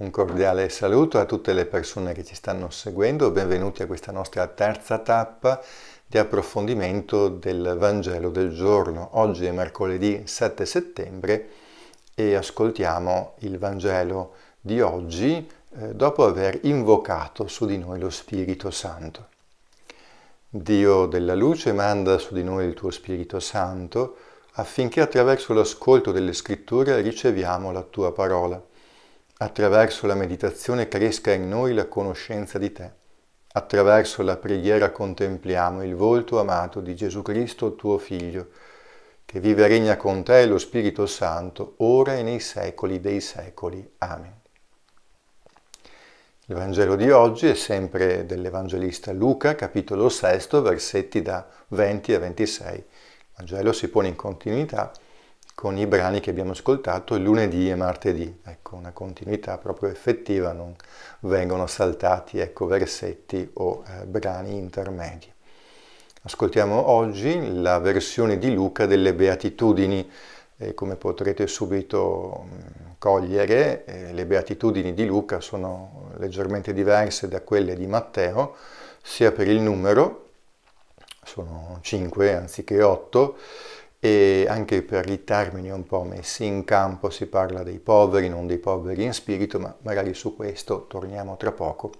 Un cordiale saluto a tutte le persone che ci stanno seguendo, benvenuti a questa nostra terza tappa di approfondimento del Vangelo del giorno. Oggi è mercoledì 7 settembre e ascoltiamo il Vangelo di oggi eh, dopo aver invocato su di noi lo Spirito Santo. Dio della luce manda su di noi il tuo Spirito Santo affinché attraverso l'ascolto delle scritture riceviamo la tua parola. Attraverso la meditazione cresca in noi la conoscenza di te. Attraverso la preghiera contempliamo il volto amato di Gesù Cristo, tuo Figlio, che vive e regna con te e lo Spirito Santo, ora e nei secoli dei secoli. Amen. Il Vangelo di oggi è sempre dell'Evangelista Luca, capitolo 6, versetti da 20 a 26. Il Vangelo si pone in continuità con i brani che abbiamo ascoltato lunedì e martedì, ecco, una continuità proprio effettiva, non vengono saltati ecco, versetti o eh, brani intermedi. Ascoltiamo oggi la versione di Luca delle Beatitudini, e come potrete subito mm, cogliere, eh, le Beatitudini di Luca sono leggermente diverse da quelle di Matteo, sia per il numero, sono 5 anziché 8, e anche per i termini un po' messi in campo si parla dei poveri, non dei poveri in spirito, ma magari su questo torniamo tra poco.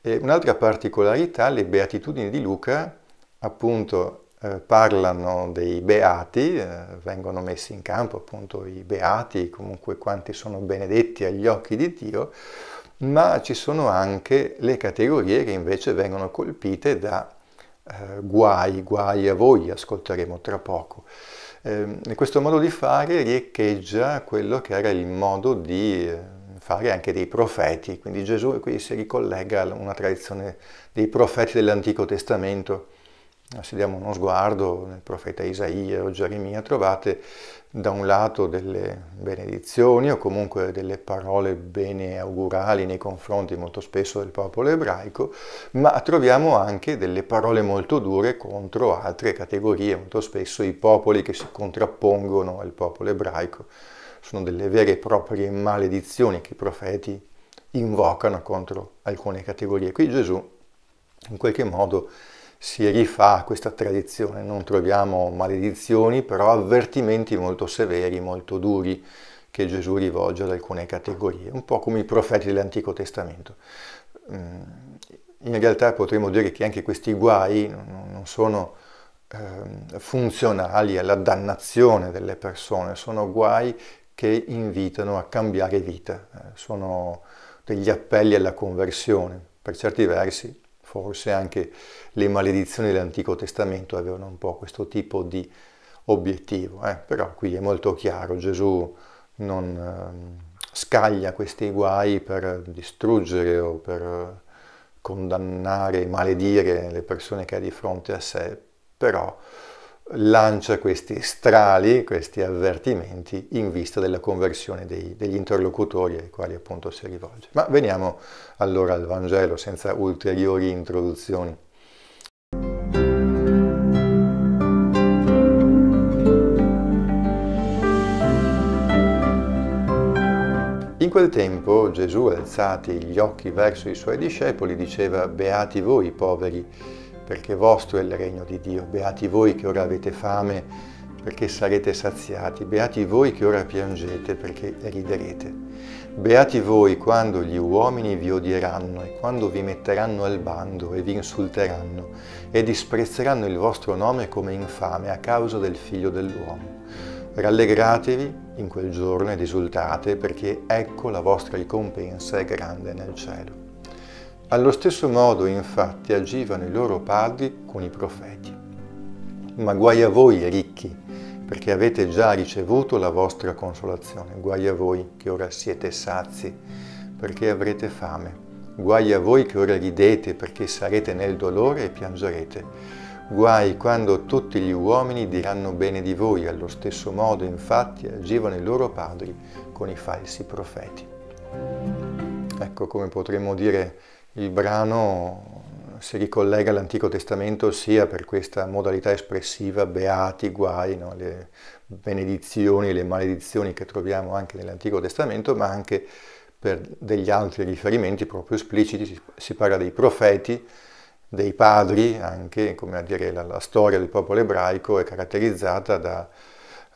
E un'altra particolarità, le beatitudini di Luca appunto eh, parlano dei beati, eh, vengono messi in campo appunto i beati, comunque quanti sono benedetti agli occhi di Dio, ma ci sono anche le categorie che invece vengono colpite da eh, guai, guai a voi, ascolteremo tra poco. Eh, questo modo di fare riecheggia quello che era il modo di eh, fare anche dei profeti, quindi Gesù qui si ricollega a una tradizione dei profeti dell'Antico Testamento se diamo uno sguardo nel profeta Isaia o Geremia, trovate da un lato delle benedizioni o comunque delle parole bene augurali nei confronti molto spesso del popolo ebraico, ma troviamo anche delle parole molto dure contro altre categorie, molto spesso i popoli che si contrappongono al popolo ebraico. Sono delle vere e proprie maledizioni che i profeti invocano contro alcune categorie. Qui Gesù in qualche modo si rifà questa tradizione, non troviamo maledizioni, però avvertimenti molto severi, molto duri che Gesù rivolge ad alcune categorie, un po' come i profeti dell'Antico Testamento. Mm, in realtà potremmo dire che anche questi guai non sono ehm, funzionali alla dannazione delle persone, sono guai che invitano a cambiare vita, eh, sono degli appelli alla conversione, per certi versi Forse anche le maledizioni dell'Antico Testamento avevano un po' questo tipo di obiettivo, eh? però qui è molto chiaro, Gesù non ehm, scaglia questi guai per distruggere o per condannare, maledire le persone che ha di fronte a sé, però lancia questi strali, questi avvertimenti in vista della conversione dei, degli interlocutori ai quali appunto si rivolge. Ma veniamo allora al Vangelo senza ulteriori introduzioni. In quel tempo Gesù, alzati gli occhi verso i suoi discepoli, diceva, Beati voi poveri, perché vostro è il regno di Dio. Beati voi che ora avete fame, perché sarete saziati. Beati voi che ora piangete, perché riderete. Beati voi quando gli uomini vi odieranno e quando vi metteranno al bando e vi insulteranno e disprezzeranno il vostro nome come infame a causa del figlio dell'uomo. Rallegratevi in quel giorno ed esultate, perché ecco la vostra ricompensa è grande nel cielo. Allo stesso modo, infatti, agivano i loro padri con i profeti. Ma guai a voi, ricchi, perché avete già ricevuto la vostra consolazione. Guai a voi che ora siete sazi, perché avrete fame. Guai a voi che ora ridete, perché sarete nel dolore e piangerete. Guai quando tutti gli uomini diranno bene di voi, allo stesso modo infatti agivano i loro padri con i falsi profeti. Ecco come potremmo dire il brano si ricollega all'Antico Testamento sia per questa modalità espressiva, beati, guai, no? le benedizioni e le maledizioni che troviamo anche nell'Antico Testamento, ma anche per degli altri riferimenti proprio espliciti, si, parla dei profeti, dei padri, anche come a dire la, la storia del popolo ebraico è caratterizzata da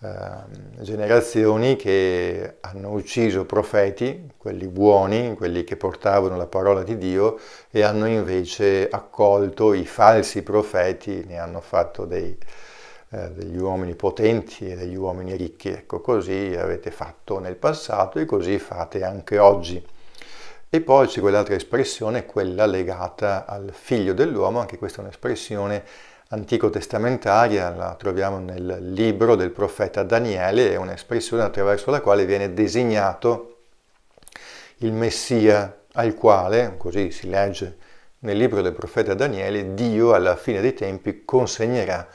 Ehm, generazioni che hanno ucciso profeti, quelli buoni, quelli che portavano la parola di Dio, e hanno invece accolto i falsi profeti, ne hanno fatto dei, eh, degli uomini potenti e degli uomini ricchi. Ecco, così avete fatto nel passato e così fate anche oggi. E poi c'è quell'altra espressione, quella legata al figlio dell'uomo, anche questa è un'espressione antico testamentaria, la troviamo nel libro del profeta Daniele, è un'espressione attraverso la quale viene designato il Messia, al quale, così si legge nel libro del profeta Daniele, Dio alla fine dei tempi consegnerà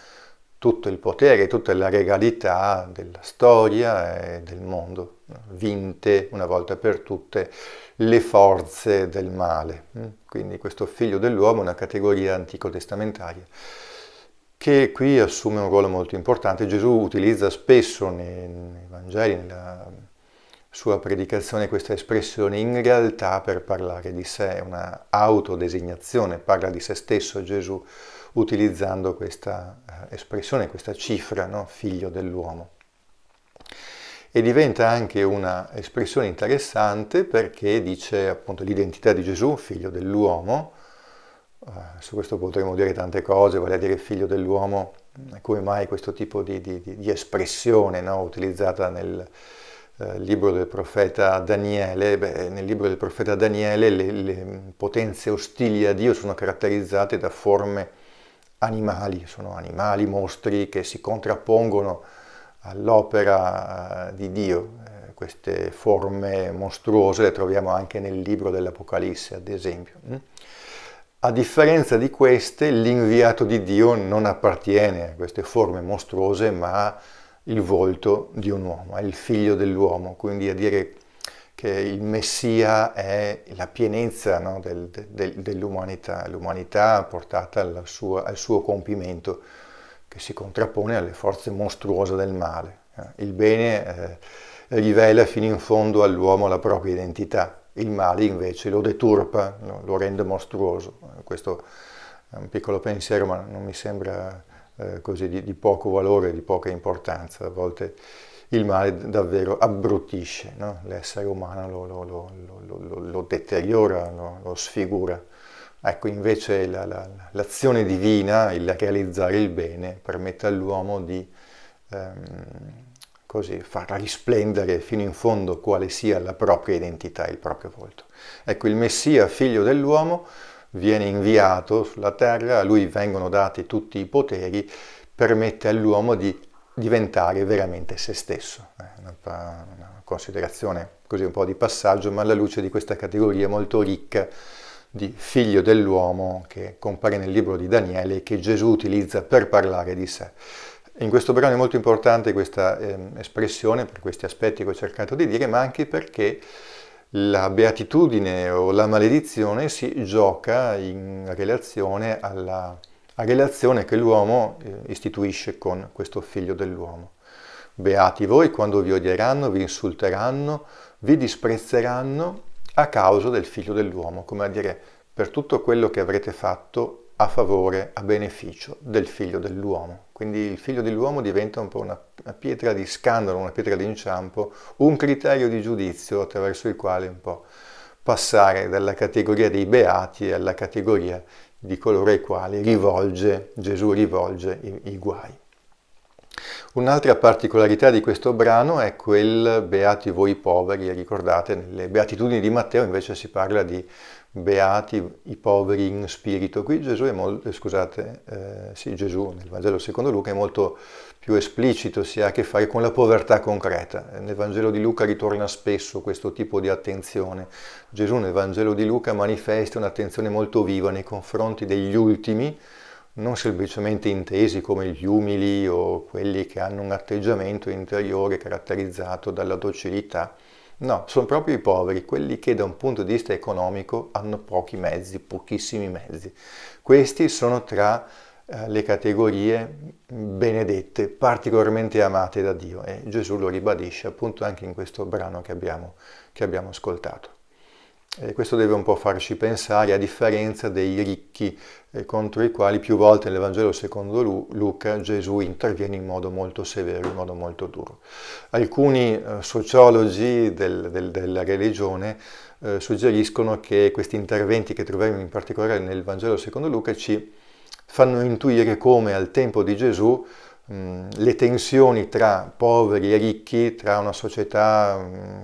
tutto il potere, tutta la regalità della storia e del mondo, vinte una volta per tutte le forze del male. Quindi questo figlio dell'uomo è una categoria antico testamentaria che qui assume un ruolo molto importante. Gesù utilizza spesso nei, nei Vangeli, nella sua predicazione, questa espressione in realtà per parlare di sé, è una autodesignazione, parla di se stesso Gesù utilizzando questa eh, espressione, questa cifra, no? figlio dell'uomo. E diventa anche una espressione interessante perché dice appunto l'identità di Gesù, figlio dell'uomo, eh, su questo potremmo dire tante cose, vale a dire figlio dell'uomo, come mai questo tipo di, di, di espressione no, utilizzata nel eh, libro del profeta Daniele, Beh, nel libro del profeta Daniele le, le, potenze ostili a Dio sono caratterizzate da forme animali, sono animali, mostri che si contrappongono all'opera eh, di Dio. Eh, queste forme mostruose le troviamo anche nel libro dell'Apocalisse, ad esempio. Mm? A differenza di queste, l'inviato di Dio non appartiene a queste forme mostruose, ma il volto di un uomo, è il figlio dell'uomo, quindi a dire che il Messia è la pienezza no, del, del, dell'umanità, l'umanità portata sua, al suo compimento, che si contrappone alle forze mostruose del male. Eh. Il bene eh, rivela fino in fondo all'uomo la propria identità, il male invece lo deturpa, lo rende mostruoso. Questo è un piccolo pensiero, ma non mi sembra eh, così di, di, poco valore, di poca importanza. A volte il male davvero abbrutisce, no? l'essere umano lo, lo, lo, lo deteriora, lo, sfigura. Ecco, invece la, la, l'azione divina, il realizzare il bene, permette all'uomo di... Ehm, così far risplendere fino in fondo quale sia la propria identità, il proprio volto. Ecco, il Messia, figlio dell'uomo, viene inviato sulla terra, a lui vengono dati tutti i poteri, permette all'uomo di diventare veramente se stesso. Eh, una considerazione così un po' di passaggio, ma alla luce di questa categoria molto ricca di figlio dell'uomo che compare nel libro di Daniele e che Gesù utilizza per parlare di sé. In questo brano è molto importante questa eh, espressione per questi aspetti che ho cercato di dire, ma anche perché la beatitudine o la maledizione si gioca in relazione alla relazione che l'uomo eh, istituisce con questo figlio dell'uomo. Beati voi quando vi odieranno, vi insulteranno, vi disprezzeranno a causa del figlio dell'uomo, come a dire per tutto quello che avrete fatto a favore, a beneficio del figlio dell'uomo. Quindi il figlio dell'uomo diventa un po' una, una, pietra di scandalo, una pietra di inciampo, un criterio di giudizio attraverso il quale un po' passare dalla categoria dei beati alla categoria di coloro ai quali rivolge, Gesù rivolge i, i guai. Un'altra particolarità di questo brano è quel beati voi poveri, ricordate, nelle beatitudini di Matteo invece si parla di beati i poveri in spirito. Qui Gesù è molto, eh, scusate, eh, sì, Gesù nel Vangelo secondo Luca è molto più esplicito, si ha a che fare con la povertà concreta. Eh, nel Vangelo di Luca ritorna spesso questo tipo di attenzione. Gesù nel Vangelo di Luca manifesta un'attenzione molto viva nei confronti degli ultimi, non semplicemente intesi come gli umili o quelli che hanno un atteggiamento interiore caratterizzato dalla docilità, No, sono proprio i poveri, quelli che da un punto di vista economico hanno pochi mezzi, pochissimi mezzi. Questi sono tra eh, le categorie benedette, particolarmente amate da Dio e Gesù lo ribadisce appunto anche in questo brano che abbiamo, che abbiamo ascoltato. E questo deve un po' farci pensare, a differenza dei ricchi eh, contro i quali più volte nel Vangelo secondo Lu- Luca Gesù interviene in modo molto severo, in modo molto duro. Alcuni eh, sociologi del, del, della religione eh, suggeriscono che questi interventi che troviamo in particolare nel Vangelo secondo Luca ci fanno intuire come al tempo di Gesù Mm, le tensioni tra poveri e ricchi, tra una società, mh, mm,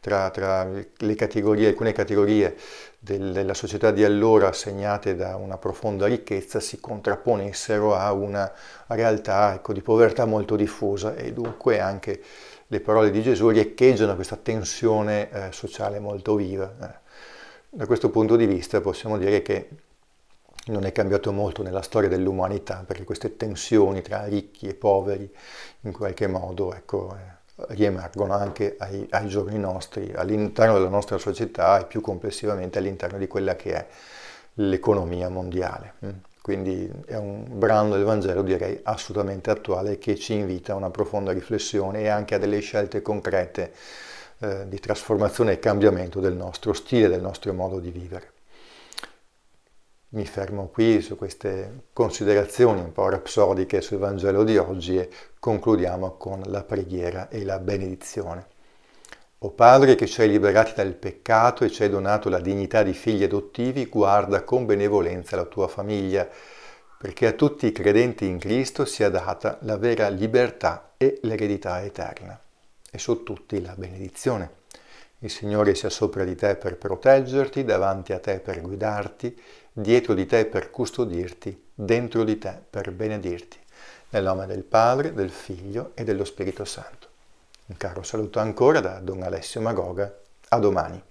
tra, tra categorie, alcune categorie del, della società di allora segnate da una profonda ricchezza si contrapponessero a una realtà ecco, di povertà molto diffusa e dunque anche le parole di Gesù riecheggiano questa tensione eh, sociale molto viva. Eh, da questo punto di vista possiamo dire che non è cambiato molto nella storia dell'umanità, perché queste tensioni tra ricchi e poveri in qualche modo ecco, eh, riemergono anche ai, ai giorni nostri, all'interno della nostra società e più complessivamente all'interno di quella che è l'economia mondiale. Mm. Quindi è un brano del Vangelo direi assolutamente attuale che ci invita a una profonda riflessione e anche a delle scelte concrete eh, di trasformazione e cambiamento del nostro stile, del nostro modo di vivere mi fermo qui su queste considerazioni un po' rapsodiche sul Vangelo di oggi e concludiamo con la preghiera e la benedizione. O Padre che ci hai liberati dal peccato e ci hai donato la dignità di figli adottivi, guarda con benevolenza la tua famiglia, perché a tutti i credenti in Cristo sia data la vera libertà e l'eredità eterna. E su tutti la benedizione. Il Signore sia sopra di te per proteggerti, davanti a te per guidarti, dietro di te per custodirti, dentro di te per benedirti. Nel nome del Padre, del Figlio e dello Spirito Santo. Un caro saluto ancora da Don Alessio Magoga. A domani.